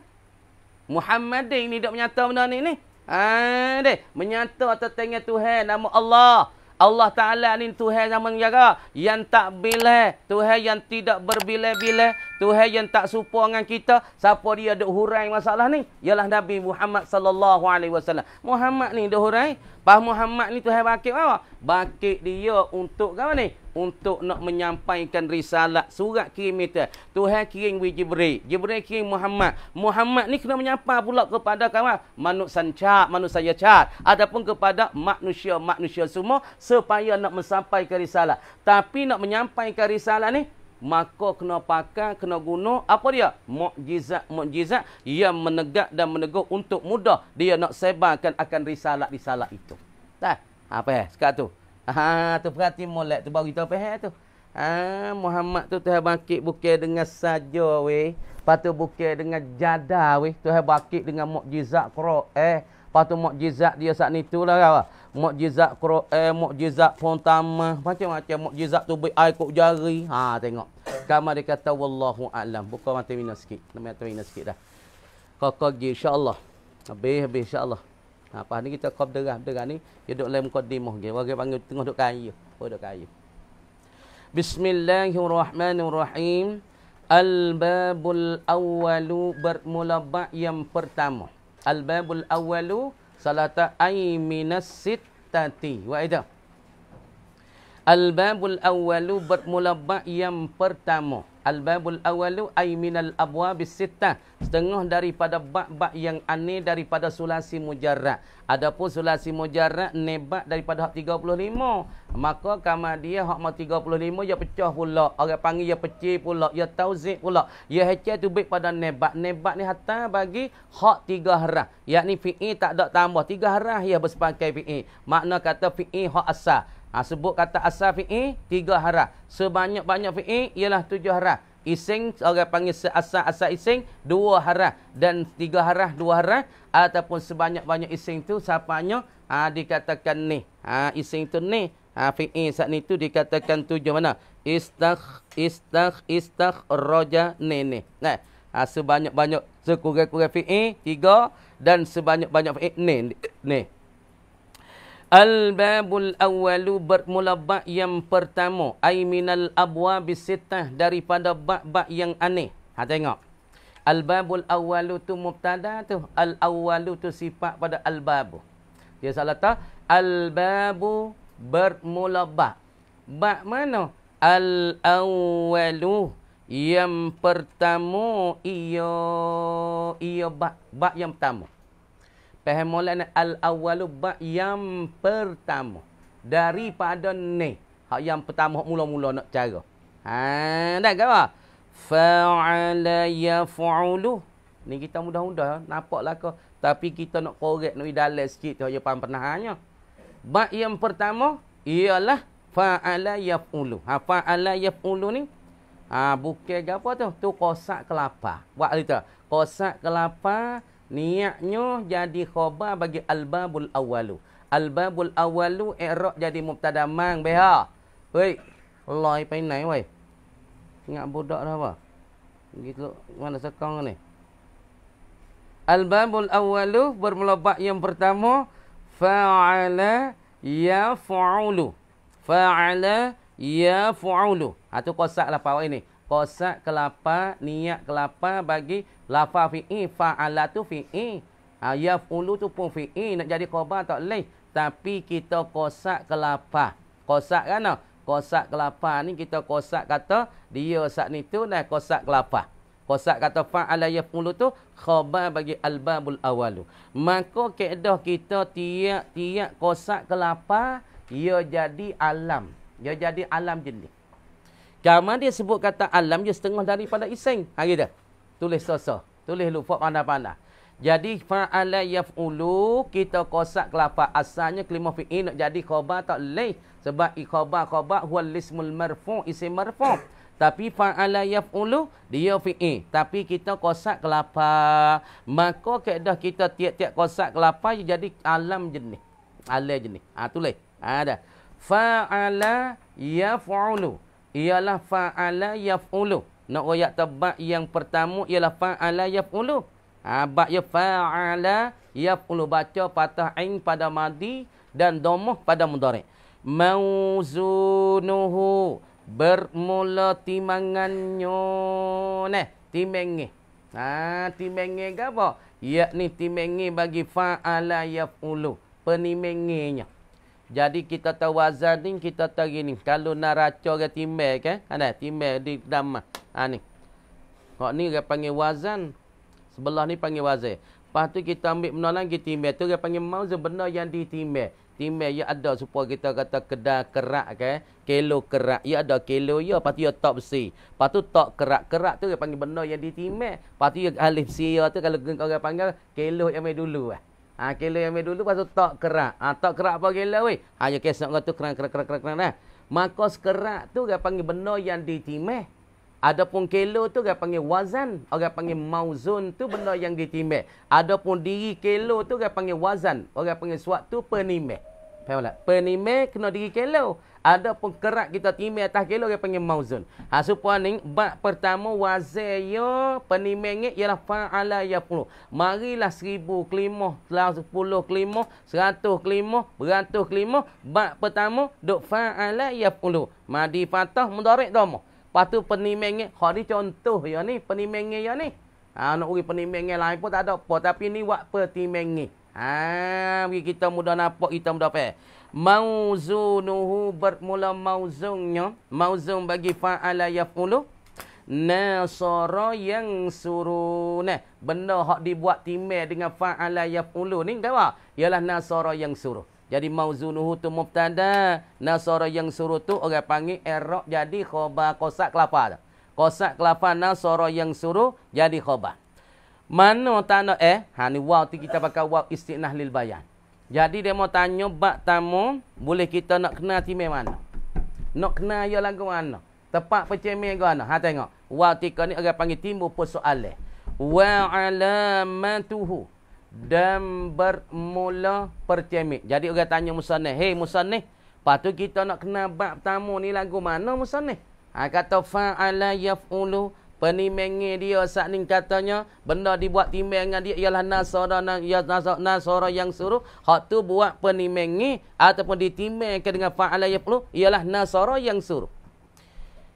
Muhammadin ni duk menyata benda ni ni. Ah, Adik. Menyata tertengah Tuhan nama Allah. Allah Ta'ala ni Tuhan yang menjaga. Yang tak bilah, Tuhan yang tidak berbilah-bilah. Tuhan yang tak serupa dengan kita, siapa dia duk hurai masalah ni? Ialah Nabi Muhammad sallallahu alaihi wasallam. Muhammad ni duk hurai. Pas Muhammad ni Tuhan bakit apa? Bakit dia untuk apa ni? Untuk nak menyampaikan risalah surat kirim kita. Tuhan kirim wi Jibril. Jibril kirim Muhammad. Muhammad ni kena menyapa pula kepada kawan manusia cat, manusia cat. Adapun kepada manusia-manusia semua supaya nak menyampaikan risalah. Tapi nak menyampaikan risalah ni maka kena pakai, kena guna apa dia? Mukjizat-mukjizat yang menegak dan meneguh untuk mudah dia nak sebarkan akan risalah-risalah itu. Tah. Ha, apa eh? Sekat tu. Ha, tu perhati molek tu baru kita apa tu. Ha, Muhammad tu Tuhan bakit bukan dengan saja weh. Patu bukan dengan jada weh. Tuhan bakit dengan mukjizat Quran eh. Lepas tu mukjizat dia saat ni itulah kau. Lah. Mukjizat Quran, eh, mukjizat pertama, macam-macam mukjizat tu baik air jari. Ha tengok. Kamu dia kata wallahu alam. Buka mata minum sikit. Nama minum sikit dah. Kakak, gi insya-Allah. Habis habis insya-Allah. Ha apa ni kita kau berderah berderah ni dia duk lain mukadimah gitu. Orang panggil tengah duk kaya. Oh duk kaya. Bismillahirrahmanirrahim. Al-babul awwalu bermula yang pertama. Al-babul awalu salata ayminas sittati. Wa itu. Al-babul awalu bermula yang pertama. Al-babul awalu ay minal abwa bisittah. Setengah daripada bak-bak yang aneh daripada sulasi mujarrah. Adapun sulasi mujarrah nebak daripada hak 35. Maka kama dia hak 35, ya pecah pula. Orang panggil ya pecih pula. Ya tauzik pula. Ya hecah tu baik pada nebak. Nebak ni hatta bagi hak 3 harah. Yakni fi'i tak ada tambah. 3 harah ya bersepakai fi'i. Makna kata fi'i hak asal. Ha, sebut kata asal fi'i, tiga haraf. Sebanyak-banyak fi'i, ialah tujuh haraf. Ising, orang panggil seasal-asal ising, dua haraf. Dan tiga haraf, dua haraf. Ataupun sebanyak-banyak ising tu, siapanya ha, dikatakan ni. Ha, ising tu ni. Ha, fi'i saat ni tu dikatakan tujuh mana? Istagh, istagh, istagh, roja, ni, ni. Nah. Ha, sebanyak-banyak, sekurang-kurang fi'i, tiga. Dan sebanyak-banyak fi'i, ni, ni. Al-babul awalu bermula bak yang pertama. Ay minal abwa bisitah daripada bak-bak yang aneh. Ha tengok. Al-babul awalu tu mubtada tu. Al-awalu tu sifat pada al-babu. Dia salah tak? Al-babu bermula bak. Bak mana? Al-awalu yang pertama Iyo iyo bak. Bak yang pertama. Pemulaan al-awwalu awalu yang pertama daripada ni. Hak yang pertama hak mula-mula nak cara. Ha, dah ke apa? Fa'ala yaf'ulu. Ni kita mudah-mudah ya. nampak lah kau. Tapi kita nak korek nak dalam sikit tu yang pernah hanya. Ba yang pertama ialah fa'ala yaf'ulu. Ha fa'ala yaf'ulu ni ah ha, bukan apa tu? Tu kosak kelapa. Buat cerita. Kosak kelapa Niatnya jadi khabar bagi albabul awalu. Albabul awalu i'rab jadi mubtada mang beha. Wei, lai pai nai wei. Ingat budak dah apa? Gitu mana sekang ni? Albabul awalu bermula bab yang pertama fa'ala yaf'ulu. Fa'ala yaf'ulu. Ha tu kosaklah pau ini. Kosak kelapa, niat kelapa bagi lafa fi'i, fa'ala tu fi'i. Ayaf ha, ulu tu pun fi'i, nak jadi korban tak boleh. Tapi kita kosak kelapa. Kosak kan? No? Kosak kelapa ni kita kosak kata dia saat ni tu nak kosak kelapa. Kosak kata fa'ala yaf ulu tu khobar bagi albabul awalu. Maka keedah kita tiap-tiap kosak kelapa, ia jadi alam. Ia jadi alam jenis. Gama dia sebut kata alam dia setengah daripada iseng. Ha gitu. Tulis sosa. Tulis lupa pandai-pandai. Jadi fa'ala yaf'ulu kita kosak kelapa asalnya kelima fi'il jadi khabar tak leh sebab ikhabar khabar huwal ismul marfu isim marfu tapi fa'ala yaf'ulu dia fi'il tapi kita kosak kelapa maka kaedah kita tiap-tiap kosak kelapa jadi alam jenis alam jenis ha, tu leh ada ha, fa'ala yaf'ulu ialah fa'ala yaf'ulu. Nak royak tebak yang pertama ialah fa'ala yaf'ulu. Ha, bak ya fa'ala yaf'ulu. Baca patah ain pada madi dan domoh pada mudarik. Mauzunuhu bermula timangannya. Nah, timengi. Ha, timengi ke apa? Yakni timengi bagi fa'ala yaf'ulu. Penimenginya. Jadi kita tahu wazan ni kita tahu gini. Kalau nak raca ke timbal kan. Kan eh, timbal di dalam. Ha ni. Kok ni dia panggil wazan. Sebelah ni panggil wazan. Lepas tu kita ambil benda lagi timbal tu dia panggil mauzan benda yang ditimbal. Timbal ya ada supaya kita kata kedah kerak ke. Eh? Kilo kerak. Ya ada kilo ya. Lepas tu ya tak besi. Lepas tu tak kerak-kerak tu dia panggil benda yang ditimbal. Lepas tu ya alif siya tu kalau orang panggil kilo yang main dulu lah. Ha, kilo yang ambil dulu, lepas tu tak kerak. Ha, tak kerak apa gila, weh. Ha, ya kesok kau tu kerak, kerak, kerak, kerak, kerak, nah. makos kerak tu, dia panggil benda yang ditimeh. Adapun kilo tu, dia panggil wazan. Orang panggil mauzun tu benda yang ditimeh. Adapun diri kilo tu, dia panggil wazan. Orang panggil suatu tu penimeh. Faham tak? Penimeh kena diri kilo. Adapun kerat kita timi atas kilo dia panggil mauzun. Ha supaya ni bab pertama wazaya penimeng ialah fa'ala ya puluh. Marilah seribu kelima, telah sepuluh kelima, seratus kelima, beratus kelima. Bab pertama duk fa'ala ya puluh. Madi fatah mendarik domo. Patu tu penimeng hari contoh ya ni penimeng ya ni. Ha nak uri penimeng lain pun tak ada apa tapi ni wak pertimeng. Ha bagi kita mudah nampak kita mudah faham mauzunuhu bermula mauzungnya mauzun bagi fa'ala yaf'ulu nasara yang suruh eh, nah benda hak dibuat timel dengan fa'ala yaf'ulu ni kenapa ialah nasara yang suruh jadi mauzunuhu tu mubtada nasara yang suruh tu orang panggil irab jadi khabar kosak kelapa kosak kelapa nasara yang suruh jadi khabar mana tanda eh ha ni waktu kita pakai waktu istinah lil bayan jadi dia mau tanya bak tamu, boleh kita nak kenal timai mana? Nak kenal ya lagu mana? Tepat pencemil ke mana? Ha tengok. Waktika ni orang panggil timbul persoalan. Wa alamatuhu dan bermula percemik. Jadi orang tanya musanih, "Hei musanih, patu kita nak kenal bak tamu ni lagu mana musanih?" Ha kata fa'ala yaf'ulu penimengi dia saat ini katanya benda dibuat timbang dengan dia ialah nasara nasara, nasara yang suruh hak tu buat penimengi ataupun ditimbang dengan fa'ala yaflu ialah nasara yang suruh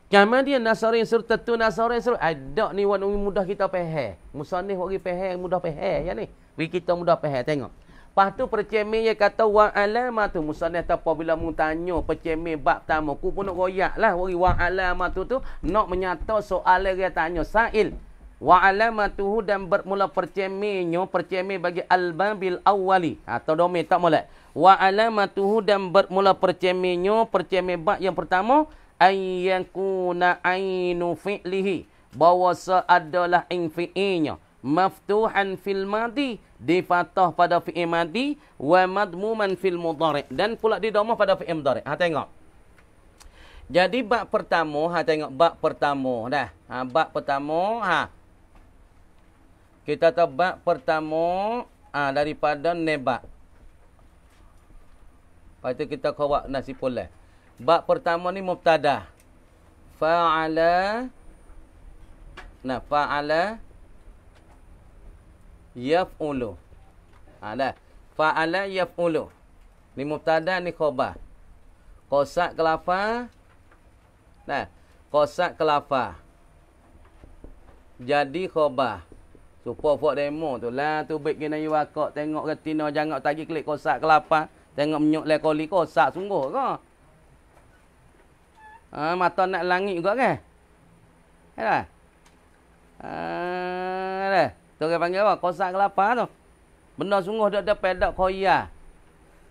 kerana dia nasara yang suruh tentu nasara yang suruh ada ni wan mudah kita faham musanif bagi faham mudah faham ya ni kita mudah faham tengok Lepas tu percemin dia kata wa alama tu musannif tu apabila mu tanya percemin bab pertama ku pun nak royaklah bagi wa alama tu nak menyata soalan dia tanya sa'il wa alama dan bermula percemenyo percemin bagi al babil awwali atau ha, domain tak molek wa alama dan bermula percemenyo percemin bab yang pertama ayyakuna ainu fi'lihi bahwa seadalah ing fi'inya maftuhan fil madi difathah pada fi'il madhi wa madmuman fil mudhari' dan pula didhammah pada fi'il mudhari'. Ha tengok. Jadi bab pertama, ha tengok bab pertama dah. Ha bab pertama ha. Kita tahu bab pertama ha, daripada nebak. Lepas tu kita kawak nasi polis. Bab pertama ni muptadah. Fa'ala. Nah, fa'ala. Fa'ala yaf'ulu. Ha dah. Fa'ala ulu Ni mubtada ni khabar. kosak kelapa dah kosak kelapa Jadi khabar. Supo fuk demo tu lah tu baik kena you akak tengok retina jangan tadi klik kosak kelapa Tengok menyok le koli kosak sungguh ke? Ha, mata nak langit juga kan? Ya. Ha, dah. Kau panggil apa? Kosak kelapa tu. Benda sungguh dia depan pedak koya.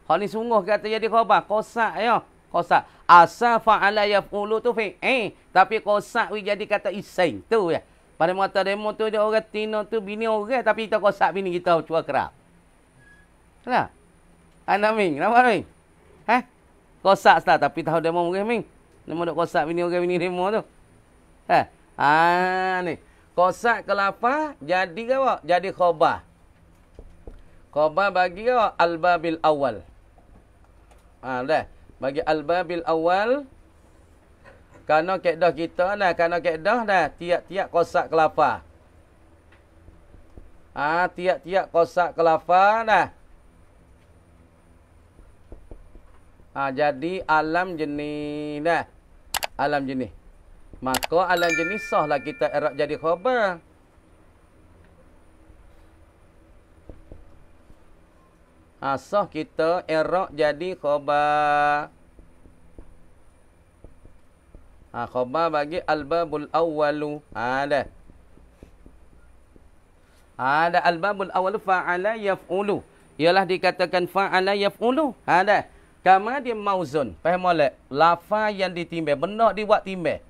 Hak ni sungguh kata jadi khabar. Kosak ya. Kosak. Asa fa'ala yaf'ulu tu fi. Eh. Tapi kosak wi jadi kata iseng. Tu ya. Pada mata demo tu dia orang tina tu bini orang. Tapi kita kosak bini kita cua kerap. Kenapa? Lah. Anak Ming. Nampak Ming? Eh? Kosak setelah. Tapi tahu demo mungkin Ming. Demo dak kosak bini orang bini demo tu. Eh? Ah ni. Kosak ke lafah jadi ke apa? Jadi khobah. Khobah bagi ke apa? Al-babil awal. Ha, dah. Bagi al-babil awal. Kerana keedah kita dah. Kerana keedah dah. Tiap-tiap kosak ke lafah. Ha, tiap-tiap kosak ke lafah dah. Ha, jadi alam jenis dah. Alam jenis. Maka alam jenis jenisah lah kita erat jadi khabar. Asah ha, kita erat jadi khabar. Ha, khabar bagi albabul babul awalu. Ha, ada. Ha, ada albabul awalu fa'ala yaf'ulu. Ialah dikatakan fa'ala yaf'ulu. Ada. Kama dia mauzun. Faham boleh? Lafa yang ditimbe Benar dibuat timbe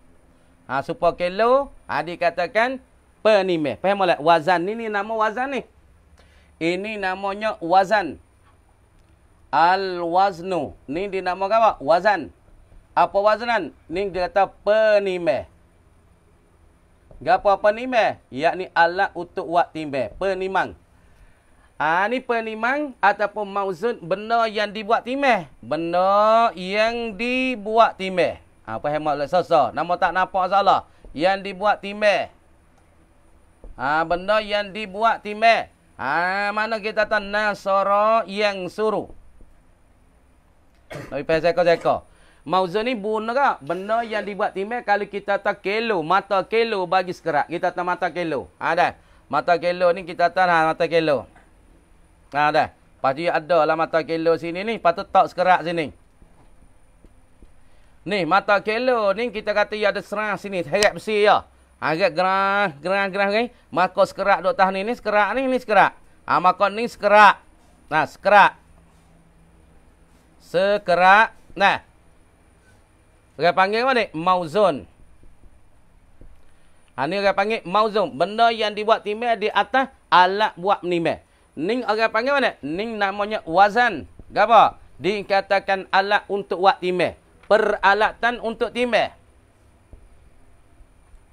Ha, super kilo, ha, dikatakan penimeh. Faham boleh? Wazan. Ini, ini nama wazan ni. Ini namanya wazan. Al-waznu. Ini dinamakan apa? Wazan. Apa wazanan? Ini dikata penimeh. Gapa penimeh? Yakni alat untuk buat timbeh. Penimang. Ah, ni penimang ataupun mauzun benda yang dibuat timbeh. Benda yang dibuat timbeh. Ha, apa ha, hemat leksasa nama tak nampak salah yang dibuat timbel ha, benda yang dibuat timbel ha, mana kita tahu nasara yang suruh tapi pasal ko jeko mauzo ni bun ke benda yang dibuat timbel kalau kita tak kelo mata kelo bagi sekerat kita tak mata kelo ha dah mata kelo ni kita tak ha, lah mata kelo ha dah pasti ada lah mata kelo sini ni patut tak sekerat sini Ni mata kelo ni kita kata ia ada serang sini heret besi ya. agak ha, gerah gerah gerah ni. Maka sekerak dok tah ni ni sekerak ni ni sekerak. Ah ha, maka ni sekerak. Nah ha, sekerak. Sekerak. Nah. Saya panggil apa ni? Mauzon. Ha ni orang panggil mauzon. Benda yang dibuat timbal di atas alat buat menimbal. Ning orang panggil apa mana? Ning namanya wazan. Gapa? Dikatakan alat untuk buat timbal peralatan untuk timbal.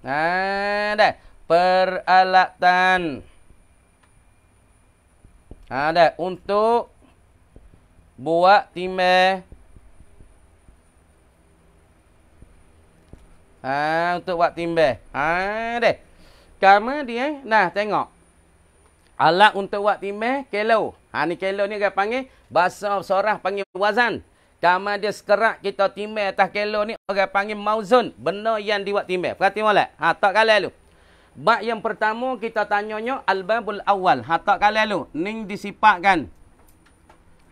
Nah, dah peralatan. Ada ha, nah, untuk buat timbal. Ha, untuk buat timbal. Ha deh. Kamu dia nah tengok. Alat untuk buat timbal kilo. Ha ni kilo ni dia panggil bahasa sorah panggil wazan. Kamu dia sekerak kita timbal atas kelo ni orang panggil mauzun, benda yang diwak timbal. Perhati molek. Ha tak kalah lu. Bab yang pertama kita tanyanya al-babul awal. Ha tak kalah lu. Ning disipatkan.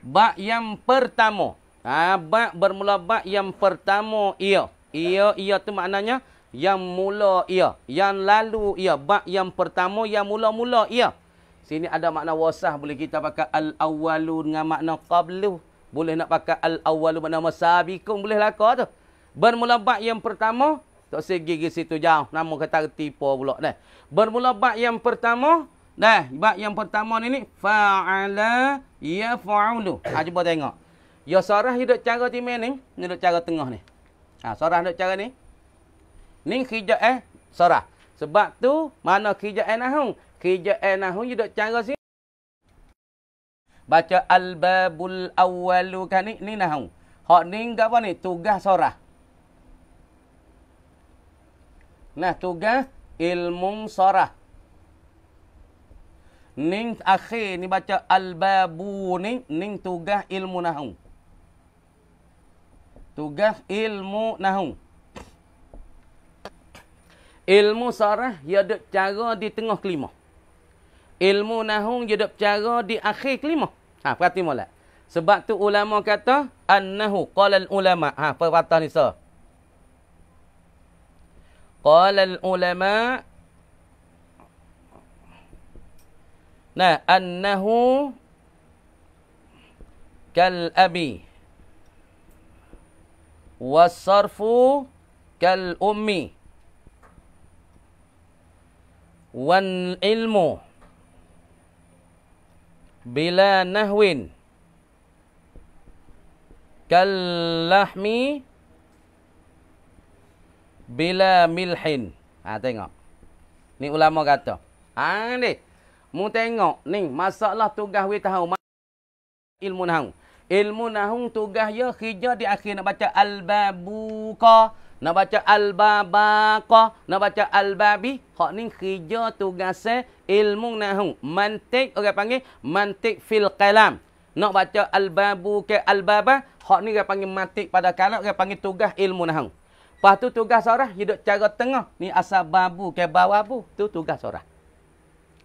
Bak yang pertama. Ha bab bermula bak yang pertama ia. Ia ia tu maknanya yang mula ia, yang lalu ia, bak yang pertama yang mula-mula ia. Sini ada makna wasah boleh kita pakai al-awwalu dengan makna qablu. Boleh nak pakai al-awalu nama sabikum boleh laka tu. Bermula bab yang pertama, tak usah gigi situ jauh. Nama kata tipu pula dah. Bermula bab yang pertama, dah bab yang pertama ni ni fa'ala yaf'alu. <coughs> Ha cuba tengok. Ya sarah hidup cara timen ni, hidup cara tengah ni. Ha sarah hidup cara ni. Ni khija eh sarah. Sebab tu mana khija eh nahung? Khija eh, hidup cara si baca al-babul awwalu kan ni ni nahu. Hak ni apa ni? Tugas sorah. Nah, tugas ilmu sorah. Ning akhir ni baca al-babu ni, ning tugas ilmu nahu. Tugas ilmu nahu. Ilmu sorah ia ya ada cara di tengah kelima. Ilmu nahu ia ya ada cara di akhir kelima. Ha perhati mula Sebab tu ulama kata annahu qalal ulama. Ha perpatah ni so. Qalal ulama. Nah, annahu kal abi wasarfu kal ummi wan ilmu bila nahwin kalahmi, bila milhin ha tengok ni ulama kata ha ni mu tengok ni masalah tugas we tahu ilmu nahwu ilmu nahwu tugas ya khija di akhir nak baca albabuka nak baca Al-Babaqah, nak baca Al-Babi. Hak ni kerja tugasnya eh, ilmu nahu. Mantik, orang panggil mantik fil kalam. Nak baca Al-Babu ke Al-Baba, hak ni orang panggil mantik pada kalam, orang panggil tugas ilmu nahu. Lepas tu tugas orang hidup cara tengah. Ni asal babu ke bawabu, tu tugas orang.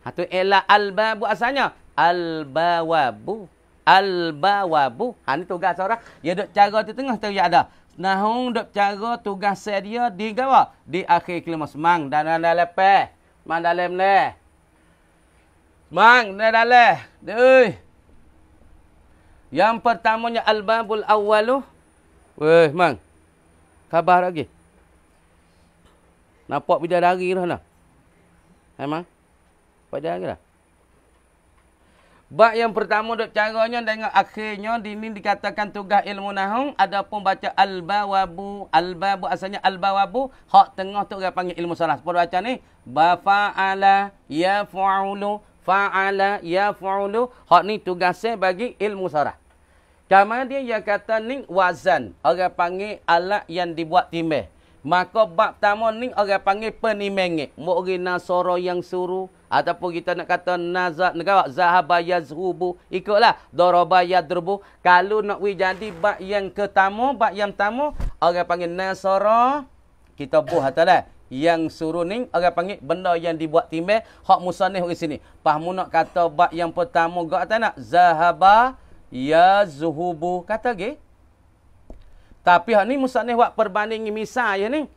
Itu ha, ialah Al-Babu asalnya. Al-Bawabu. Al-Bawabu. Ini ha, tugas orang. Dia duduk cara di tengah, tu dia ada nahung dok cara tugas saya dia di gawa di akhir kelima semang dan dan lepe mang dalem ne mang ne dale deui yang pertamanya albabul awalu, weh mang kabar lagi nampak bidadari dah nah hai mang lagi lah. Bak yang pertama dok caranya dengan akhirnya dini dikatakan tugas ilmu nahwu adapun baca al-bawabu al-babu asalnya al-bawabu hak tengah tu orang panggil ilmu salah. Sepuluh baca ni ba faala yafulu faala yafulu hak ni tugas saya bagi ilmu salah. Kamu dia yang kata ni wazan orang panggil alat yang dibuat timbang. Maka bab tamon ni orang panggil penimeng. Mukri nasoro yang suruh ataupun kita nak kata nazat negara zahaba yazhubu ikutlah daraba yadrubu kalau nak we jadi bab yang ketamu bab yang tamu orang panggil nasara kita buh atalah yang suruh ni orang panggil benda yang dibuat timbal hak musannih di sini pahmu nak kata bab yang pertama gak tak nak zahaba yazhubu kata ge tapi hak ni musannih buat perbandingan misal ya ni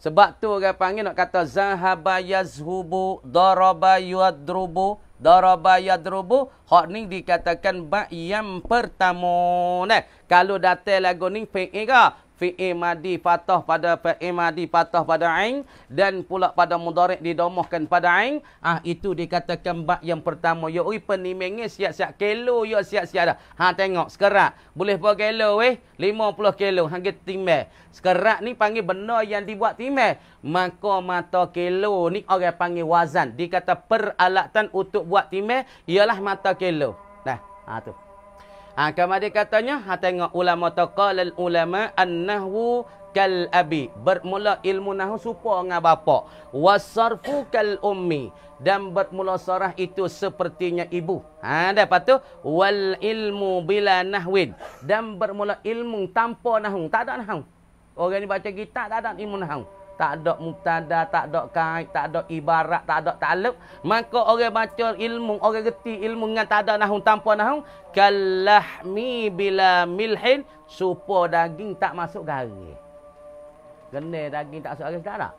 sebab tu orang panggil nak kata zahaba yazhubu daraba yadrubu daraba yadrubu hak ni dikatakan ba yang pertama nah kalau datang lagu ni fi'il ke fi'il madi fatah pada fi'il madi fatah pada ain dan pula pada mudhari' didomahkan pada ain ah itu dikatakan bab yang pertama yo ya, ui penimengi siap-siap kilo yo ya, siap-siap dah ha tengok sekerat boleh berapa kilo weh 50 kilo hang kita timbang sekerat ni panggil benda yang dibuat timbang maka mata kilo ni orang panggil wazan dikata peralatan untuk buat timbang ialah mata kilo dah ha tu Ha, ah, kemudian katanya, ha, tengok ulama taqal al-ulama an-nahwu kal-abi. Bermula ilmu nahwu supa dengan bapak. Wasarfu kal-ummi. Dan bermula sarah itu sepertinya ibu. Ha, lepas tu, wal-ilmu bila nahwin. Dan bermula ilmu tanpa nahwu. Tak ada nahwu. Orang ni baca kitab, tak ada ilmu nahwu tak ada mubtada, tak ada kait, tak ada ibarat, tak ada taluk, maka orang baca ilmu, orang reti ilmu dengan tak ada nahung tanpa Kalah mi bila milhin, supo daging tak masuk garing. Kenai daging tak masuk garing, tak ada.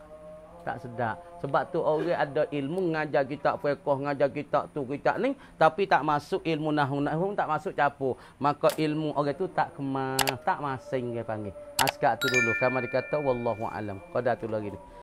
Tak sedap. Sebab tu orang ada ilmu, ngajar kita fekoh, ngajar kita tu, kita ni, tapi tak masuk ilmu nahung, nahung tak masuk capur. Maka ilmu orang tu tak kemas, tak masing dia panggil askar tu dulu Kamu dikata, kata wallahu alam qada tu lagi ni